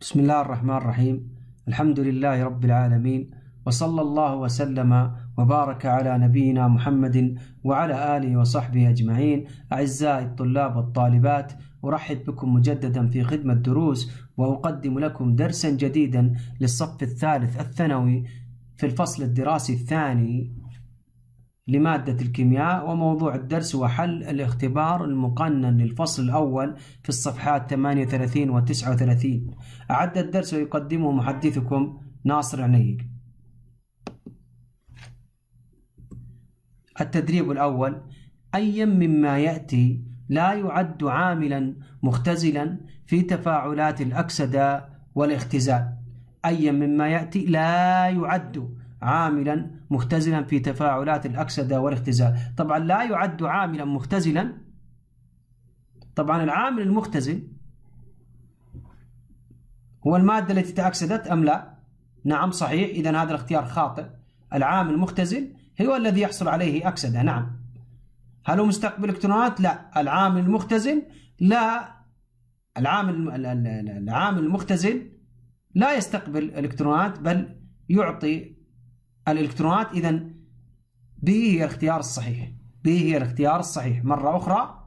بسم الله الرحمن الرحيم الحمد لله رب العالمين وصلى الله وسلم وبارك على نبينا محمد وعلى آله وصحبه أجمعين أعزائي الطلاب والطالبات أرحب بكم مجددا في خدمة دروس وأقدم لكم درسا جديدا للصف الثالث الثانوي في الفصل الدراسي الثاني لمادة الكيمياء وموضوع الدرس وحل الاختبار المقنن للفصل الأول في الصفحات 38 و 39 أعد الدرس ويقدمه محدثكم ناصر عنيق التدريب الأول أي مما يأتي لا يعد عاملا مختزلا في تفاعلات الأكسدة والاختزال أي مما يأتي لا يعد عاملا مختزلا في تفاعلات الأكسدة والاختزال طبعا لا يعد عاملا مختزلا طبعا العامل المختزل هو المادة التي تأكسدت أم لا نعم صحيح إذا هذا الاختيار خاطئ العامل المختزل هو الذي يحصل عليه أكسدة نعم هل هو مستقبل الكترونات لا العامل المختزل لا العامل العامل المختزل لا يستقبل الكترونات بل يعطي الإلكترونات إذا بي هي الاختيار الصحيح بي هي الاختيار الصحيح مرة أخرى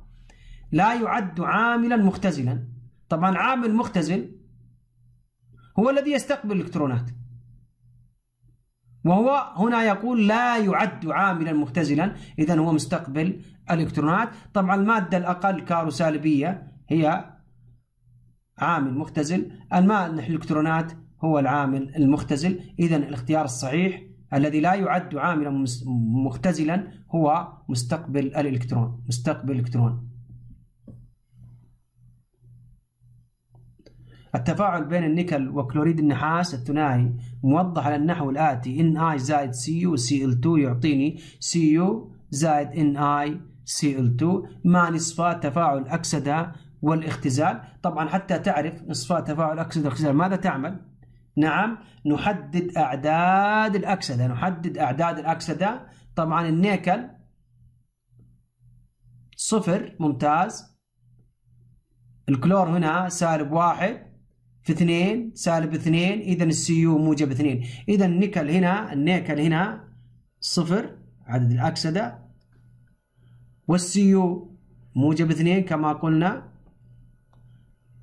لا يعد عاملا مختزلا طبعا عامل مختزل هو الذي يستقبل الإلكترونات وهو هنا يقول لا يعد عاملا مختزلا إذا هو مستقبل الإلكترونات طبعا المادة الأقل كاروسالبية هي عامل مختزل الماده الإلكترونات هو العامل المختزل إذا الاختيار الصحيح الذي لا يعد عاملا مختزلا هو مستقبل الإلكترون مستقبل الإلكترون التفاعل بين النيكل وكلوريد النحاس الثنائي موضح على النحو الآتي Ni زائد Cu ال 2 يعطيني Cu زائد Ni Cl2 مع نصفات تفاعل أكسدة والاختزال طبعا حتى تعرف نصفات تفاعل أكسدة والاختزال ماذا تعمل نعم نحدد أعداد الأكسدة نحدد أعداد الأكسدة طبعا النيكل صفر ممتاز الكلور هنا سالب واحد في اثنين سالب اثنين إذا السيو موجب اثنين إذا النيكل هنا النيكل هنا صفر عدد الأكسدة والسيو موجب اثنين كما قلنا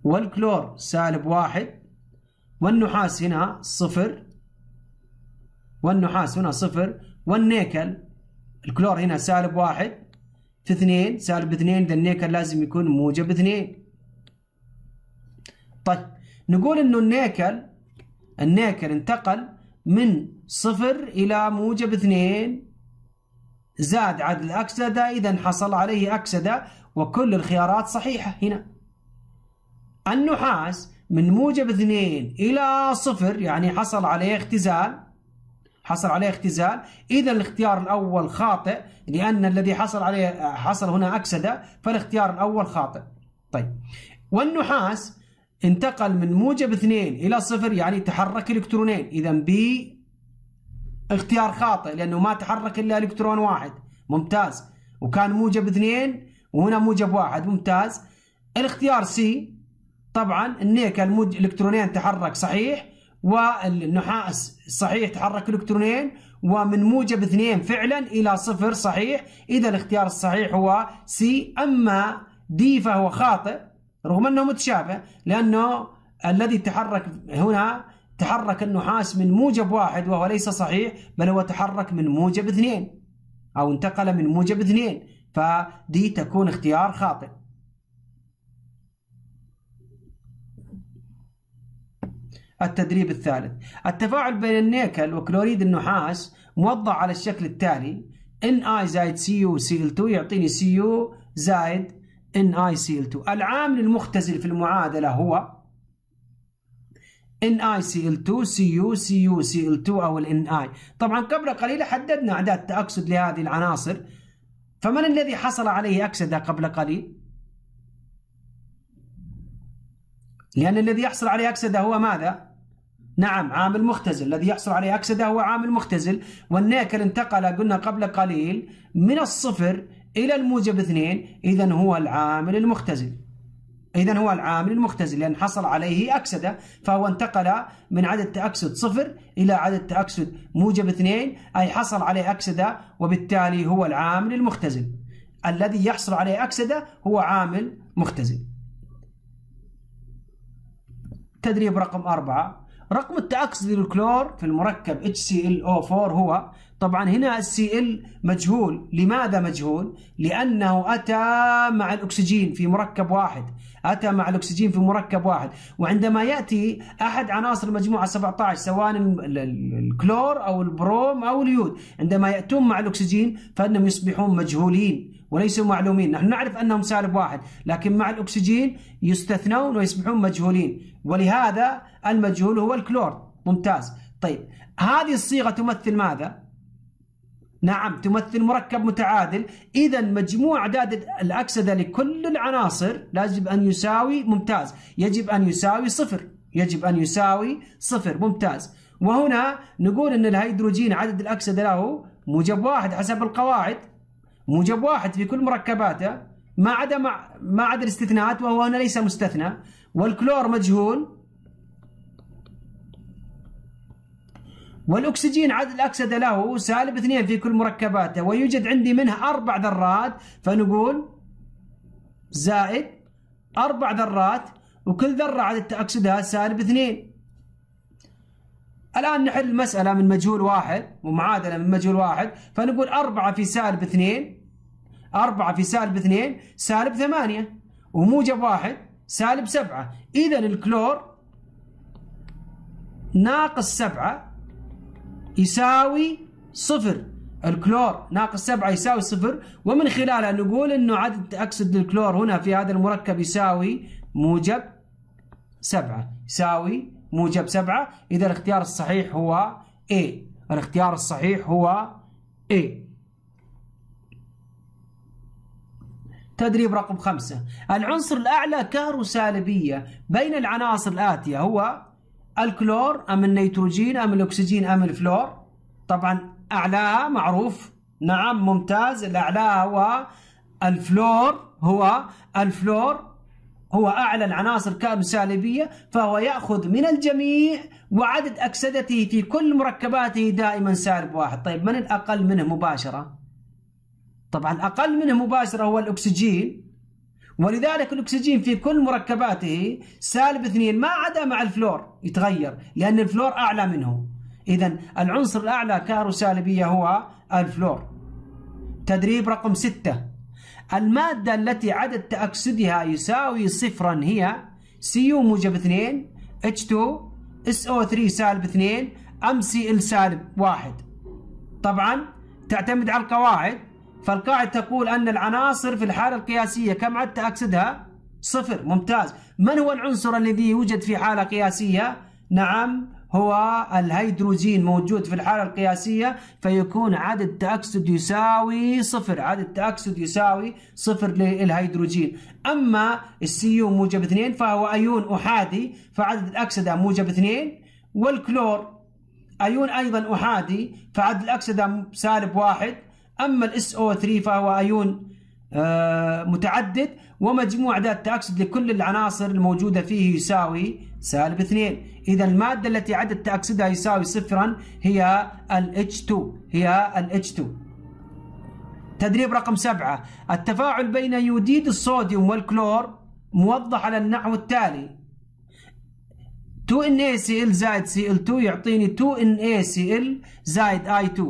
والكلور سالب واحد والنحاس هنا صفر والنحاس هنا صفر والنيكل الكلور هنا سالب واحد في اثنين سالب اثنين ذا النيكل لازم يكون موجب اثنين طيب نقول انه النيكل النيكل انتقل من صفر الى موجب اثنين زاد عدد الأكسدة اذا حصل عليه اكسده وكل الخيارات صحيحه هنا النحاس من موجب اثنين إلى صفر يعني حصل عليه اختزال حصل عليه اختزال إذا الاختيار الأول خاطئ لأن الذي حصل عليه حصل هنا أكسدة فالاختيار الأول خاطئ طيب والنحاس انتقل من موجب اثنين إلى صفر يعني تحرك إلكترونين إذا ب اختيار خاطئ لأنه ما تحرك إلا إلكترون واحد ممتاز وكان موجب اثنين وهنا موجب واحد ممتاز الاختيار سي طبعا النيك المود الكترونين تحرك صحيح والنحاس صحيح تحرك الكترونين ومن موجب اثنين فعلا الى صفر صحيح اذا الاختيار الصحيح هو سي اما دي فهو خاطئ رغم انه متشابه لانه الذي تحرك هنا تحرك النحاس من موجب واحد وهو ليس صحيح بل هو تحرك من موجب اثنين او انتقل من موجب اثنين فدي تكون اختيار خاطئ التدريب الثالث التفاعل بين النيكل وكلوريد النحاس موضع على الشكل التالي Ni زائد Cu Cl2 يعطيني Cu زايد ال NiCl2 العامل المختزل في المعادلة هو ال 2 Cu Cu Cl2 أو ال Ni طبعا قبل قليل حددنا أعداد تأكسد لهذه العناصر فمن الذي حصل عليه أكسدة قبل قليل؟ لأن الذي يحصل عليه أكسدة هو ماذا؟ نعم عامل مختزل الذي يحصل عليه أكسدة هو عامل مختزل والناكر انتقل قلنا قبل قليل من الصفر إلى الموجب اثنين إذا هو العامل المختزل إذا هو العامل المختزل لأن حصل عليه أكسدة فهو انتقل من عدد تأكسد صفر إلى عدد تأكسد موجب اثنين أي حصل عليه أكسدة وبالتالي هو العامل المختزل الذي يحصل عليه أكسدة هو عامل مختزل تدريب رقم أربعة رقم التعاكس للكلور في المركب HClO4 هو طبعا هنا السي ال مجهول لماذا مجهول لأنه أتى مع الأكسجين في مركب واحد أتى مع الأكسجين في مركب واحد وعندما يأتي أحد عناصر المجموعة 17 سواء الكلور أو البروم أو اليود عندما يأتون مع الأكسجين فإنهم يصبحون مجهولين وليسوا معلومين نحن نعرف أنهم سالب واحد لكن مع الأكسجين يستثنون ويصبحون مجهولين ولهذا المجهول هو الكلور ممتاز طيب هذه الصيغة تمثل ماذا؟ نعم تمثل مركب متعادل إذا مجموع أعداد الأكسدة لكل العناصر لازم أن يساوي ممتاز يجب أن يساوي صفر يجب أن يساوي صفر ممتاز وهنا نقول أن الهيدروجين عدد الأكسدة له موجب واحد حسب القواعد موجب واحد في كل مركباته ما عدا ما عدا الاستثناءات وهو هنا ليس مستثنى والكلور مجهول والأكسجين عدد الأكسدة له سالب اثنين في كل مركباته ويوجد عندي منها أربع ذرات فنقول زائد أربع ذرات وكل ذرة عدد أكسدها سالب اثنين الآن نحل المسألة من مجهول واحد ومعادلة من مجهول واحد فنقول أربعة في سالب اثنين أربعة في سالب اثنين سالب ثمانية وموجب واحد سالب سبعة إذا الكلور ناقص سبعة يساوي صفر الكلور ناقص 7 يساوي صفر ومن خلالها نقول انه عدد اكسد الكلور هنا في هذا المركب يساوي موجب 7 يساوي موجب 7 اذا الاختيار الصحيح هو A الاختيار الصحيح هو A تدريب رقم خمسة العنصر الأعلى كهروسالبية بين العناصر الآتية هو الكلور ام النيتروجين ام الاكسجين ام الفلور طبعا اعلاها معروف نعم ممتاز الاعلى هو الفلور هو الفلور هو اعلى العناصر كأم سالبيه فهو ياخذ من الجميع وعدد اكسدته في كل مركباته دائما سالب واحد طيب من الاقل منه مباشره طبعا اقل منه مباشره هو الاكسجين ولذلك الأكسجين في كل مركباته سالب اثنين ما عدا مع الفلور يتغير لأن الفلور أعلى منه إذا العنصر الأعلى كارو سالبية هو الفلور تدريب رقم ستة المادة التي عدد تأكسدها يساوي صفرا هي سيو موجب 2 H2 SO3 سالب 2 أم سي ال سالب 1 طبعا تعتمد على القواعد فالقاعدة تقول أن العناصر في الحالة القياسية كم عدت أكسدها؟ صفر ممتاز من هو العنصر الذي يوجد في حالة قياسية؟ نعم هو الهيدروجين موجود في الحالة القياسية فيكون عدد تأكسد يساوي صفر عدد تأكسد يساوي صفر للهيدروجين أما السيو موجب اثنين فهو أيون أحادي فعدد الأكسدة موجب اثنين والكلور أيون أيضا أحادي فعدد الأكسدة سالب واحد أما الاس او 3 فهو أيون آه، متعدد ومجموع ذات التأكسد لكل العناصر الموجودة فيه يساوي سالب 2 إذا المادة التي عدد تأكسدها يساوي صفرا هي ال H2 هي ال H2 تدريب رقم سبعة التفاعل بين يوديد الصوديوم والكلور موضح على النحو التالي 2NaCl إيه زائد Cl2 يعطيني 2NaCl إيه زائد I2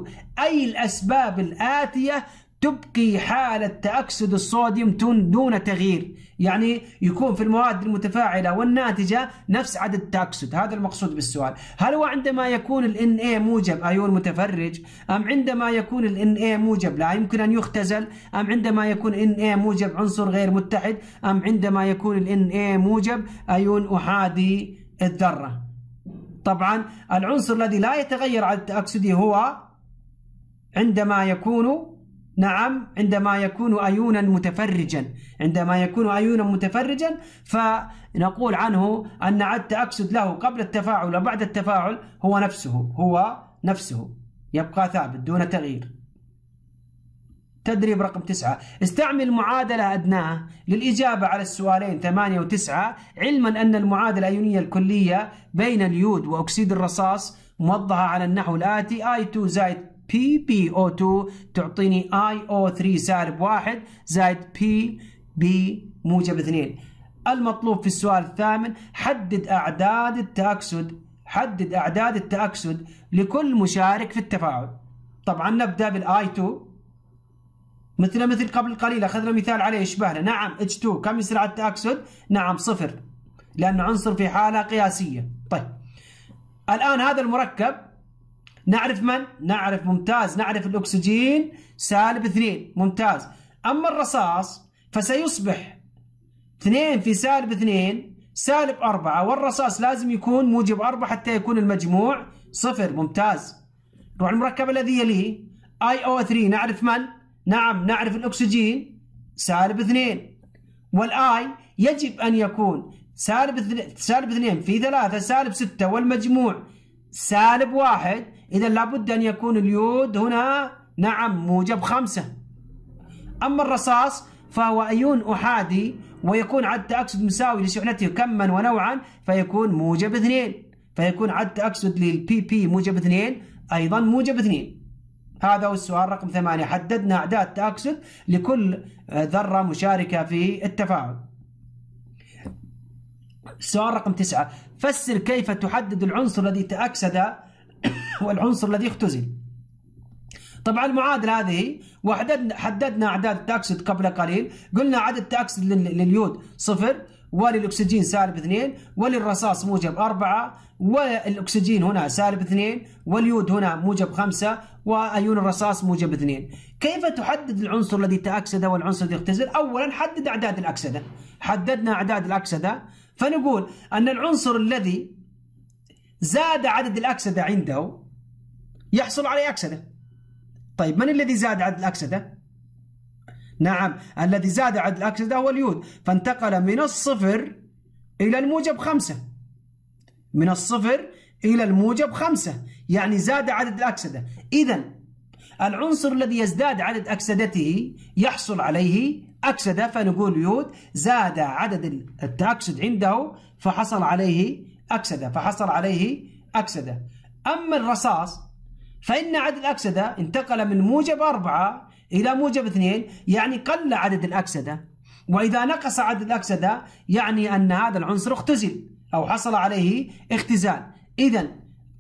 أي الأسباب الآتية تبقي حالة تأكسد الصوديوم دون تغيير يعني يكون في المواد المتفاعلة والناتجة نفس عدد التأكسد هذا المقصود بالسؤال هل هو عندما يكون ال Na إيه موجب أيون متفرج أم عندما يكون ال Na موجب لا يمكن أن يختزل أم عندما يكون Na موجب عنصر غير متحد أم عندما يكون ال Na موجب أيون أحادي الذرة طبعا العنصر الذي لا يتغير على التأكسدي هو عندما يكون نعم عندما يكون أيونا متفرجا عندما يكون أيونا متفرجا فنقول عنه أن عد التأكسد له قبل التفاعل وبعد التفاعل هو نفسه هو نفسه يبقى ثابت دون تغيير تدريب رقم 9 استعمل معادلة أدناه للإجابة على السؤالين 8 و9 علما أن المعادلة الأيونية الكلية بين اليود وأكسيد الرصاص موضحة على النحو الآتي I2 زائد pbo 2 تعطيني io 3 سالب 1 زائد Pb موجب 2 المطلوب في السؤال الثامن حدد اعداد التاكسد حدد اعداد التاكسد لكل مشارك في التفاعل طبعا نبدا بالاي 2 مثل مثل قبل قليل أخذنا مثال عليه يشبهنا نعم H2 كم يصير على التأكسد نعم صفر لأنه عنصر في حالة قياسية طيب الآن هذا المركب نعرف من؟ نعرف ممتاز نعرف الأكسجين سالب اثنين ممتاز أما الرصاص فسيصبح اثنين في سالب اثنين سالب أربعة والرصاص لازم يكون موجب أربعة حتى يكون المجموع صفر ممتاز نروح المركب الذي يليه IO3 نعرف من؟ نعم نعرف الأكسجين سالب اثنين والآي يجب أن يكون سالب اثنين, سالب اثنين في ثلاثة سالب ستة والمجموع سالب واحد إذا لابد أن يكون اليود هنا نعم موجب خمسة أما الرصاص فهو أيون أحادي ويكون عد تأكسد مساوي لشحنته كما ونوعا فيكون موجب اثنين فيكون عد تأكسد للبي بي موجب اثنين أيضا موجب اثنين هذا هو السؤال رقم ثمانية حددنا أعداد تأكسد لكل آه، ذرة مشاركة في التفاعل السؤال رقم تسعة فسر كيف تحدد العنصر الذي تأكسد والعنصر الذي اختزل طبعا المعادلة هذه وحددنا حددنا أعداد التأكسد قبل قليل قلنا عدد التأكسد لليود صفر وللأكسجين سالب 2 وللرصاص موجب 4 والأكسجين هنا سالب 2 واليود هنا موجب 5 وأيون الرصاص موجب 2 كيف تحدد العنصر الذي تأكسد والعنصر الذي اختزل؟ أولا حدد أعداد الأكسدة حددنا أعداد الأكسدة فنقول أن العنصر الذي زاد عدد الأكسدة عنده يحصل عليه أكسدة طيب من الذي زاد عدد الأكسدة؟ نعم الذي زاد عدد الأكسدة هو اليود فانتقل من الصفر إلى الموجب خمسة من الصفر إلى الموجب خمسة يعني زاد عدد الأكسدة إذا العنصر الذي يزداد عدد أكسدته يحصل عليه أكسدة فنقول يود زاد عدد التأكسد عنده فحصل عليه أكسدة فحصل عليه أكسدة أما الرصاص فإن عدد الأكسدة انتقل من موجب أربعة إلى موجب اثنين يعني قل عدد الأكسدة وإذا نقص عدد الأكسدة يعني أن هذا العنصر اختزل أو حصل عليه اختزال إذا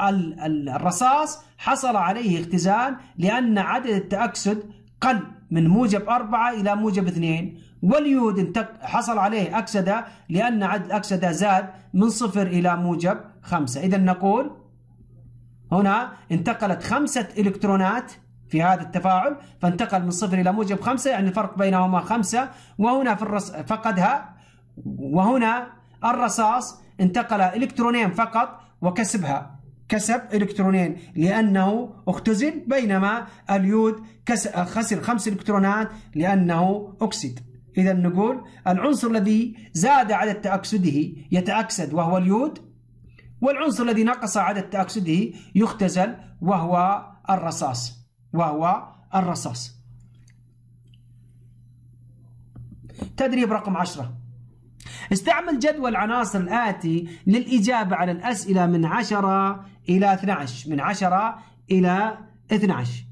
الرصاص حصل عليه اختزال لأن عدد التأكسد قل من موجب أربعة إلى موجب اثنين واليود حصل عليه أكسدة لأن عدد الأكسدة زاد من صفر إلى موجب خمسة إذا نقول هنا انتقلت خمسة إلكترونات في هذا التفاعل فانتقل من صفر إلى موجب خمسة يعني الفرق بينهما خمسة وهنا في الرص فقدها وهنا الرصاص انتقل إلكترونين فقط وكسبها كسب إلكترونين لأنه اختزل بينما اليود خسر خمس إلكترونات لأنه أكسد إذا نقول العنصر الذي زاد عدد تأكسده يتأكسد وهو اليود والعنصر الذي نقص عدد تأكسده يختزل وهو الرصاص وهو الرصاص تدريب رقم 10 استعمل جدول العناصر الآتي للإجابة على الأسئلة من 10 إلى 12 من 10 إلى 12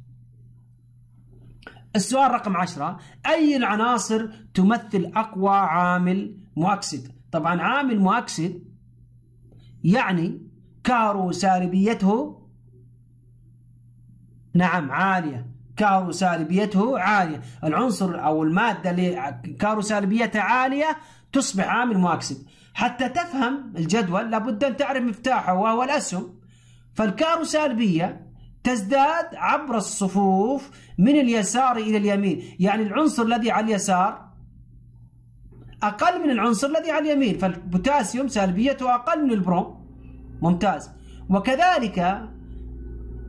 السؤال رقم 10 أي العناصر تمثل أقوى عامل مؤكسد طبعا عامل مؤكسد يعني كارو سالبيته نعم عالية كارو سالبيته عالية العنصر أو المادة اللي كارو سالبيتها عالية تصبح عامل مؤكسد حتى تفهم الجدول لابد أن تعرف مفتاحه وهو الأسهم فالكارو سالبية تزداد عبر الصفوف من اليسار إلى اليمين يعني العنصر الذي على اليسار أقل من العنصر الذي على اليمين فالبوتاسيوم سالبيته أقل من البروم ممتاز وكذلك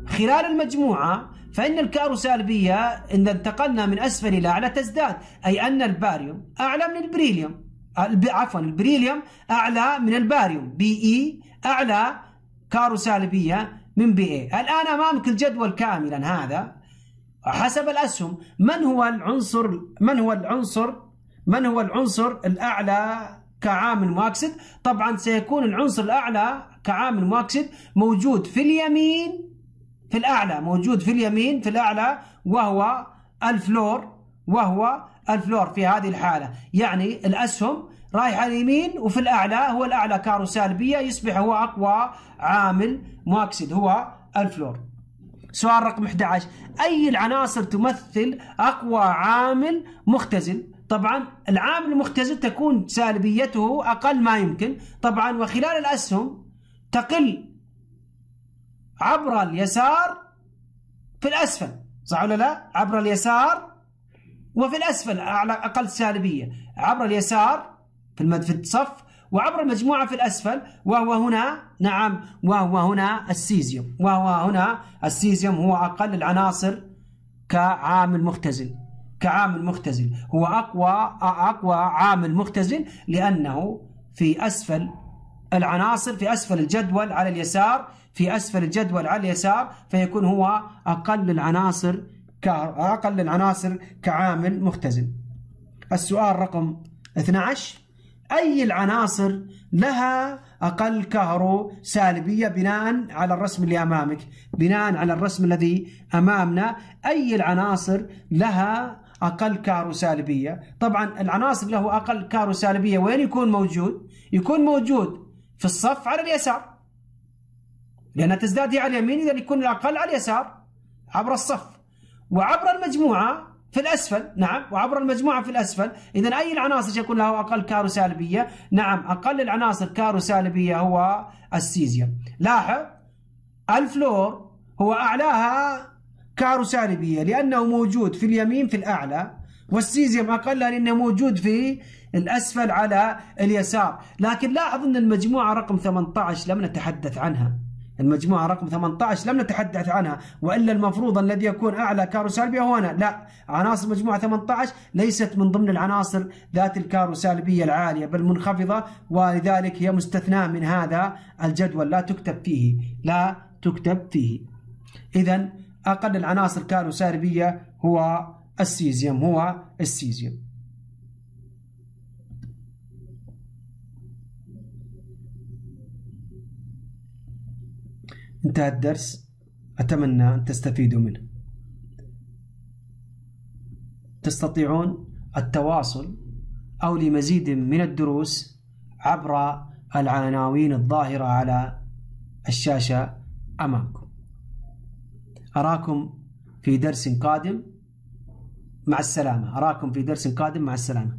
خلال المجموعة فإن الكارو سالبية إن انتقلنا من أسفل إلى أعلى تزداد أي أن الباريوم أعلى من البريليوم آه، عفوا البريليوم أعلى من الباريوم بي إي أعلى كارو سالبية من بي إي الآن أمامك الجدول كاملا هذا حسب الأسهم من هو العنصر من هو العنصر من هو العنصر الأعلى كعامل مؤكسد طبعا سيكون العنصر الأعلى كعامل مؤكسد موجود في اليمين في الأعلى موجود في اليمين في الأعلى وهو الفلور وهو الفلور في هذه الحالة يعني الأسهم رايح على اليمين وفي الأعلى هو الأعلى كارو سالبية يصبح هو أقوى عامل مؤكسد هو الفلور سؤال رقم 11 أي العناصر تمثل أقوى عامل مختزل طبعا العامل المختزل تكون سالبيته أقل ما يمكن طبعا وخلال الأسهم تقل عبر اليسار في الأسفل صح ولا لا عبر اليسار وفي الأسفل على أقل سالبية عبر اليسار في المد في الصف وعبر المجموعة في الأسفل وهو هنا نعم وهو هنا السيزيوم وهو هنا السيزيوم هو أقل العناصر كعامل مختزل كعامل مختزل هو أقوى أقوى عامل مختزل لأنه في أسفل العناصر في أسفل الجدول على اليسار في أسفل الجدول على اليسار فيكون هو أقل العناصر أقل العناصر كعامل مختزن السؤال رقم 12 أي العناصر لها أقل كهرو سالبية بناء على الرسم اللي أمامك بناء على الرسم الذي أمامنا أي العناصر لها أقل كهرو سالبية طبعا العناصر له أقل كهرو سالبية وين يكون موجود؟ يكون موجود في الصف على اليسار لأنها تزداد هي يعني على اليمين إذا يكون الأقل على اليسار عبر الصف وعبر المجموعة في الأسفل نعم وعبر المجموعة في الأسفل إذا أي العناصر سيكون له أقل كارو سالبية نعم أقل العناصر كارو سالبية هو السيزيوم لاحظ الفلور هو أعلاها كارو سالبية لأنه موجود في اليمين في الأعلى والسيزيوم أقل لأنه موجود في الأسفل على اليسار لكن لاحظ أن المجموعة رقم 18 لم نتحدث عنها المجموعة رقم 18 لم نتحدث عنها وإلا المفروض الذي يكون أعلى كاروسالبية هو أنا لا عناصر مجموعة 18 ليست من ضمن العناصر ذات الكاروسالبية العالية بل منخفضة ولذلك هي مستثناة من هذا الجدول لا تكتب فيه لا تكتب فيه إذا أقل العناصر كاروسالبية هو السيزيوم هو السيزيوم انتهى الدرس أتمنى أن تستفيدوا منه تستطيعون التواصل أو لمزيد من الدروس عبر العناوين الظاهرة على الشاشة أمامكم أراكم في درس قادم مع السلامة أراكم في درس قادم مع السلامة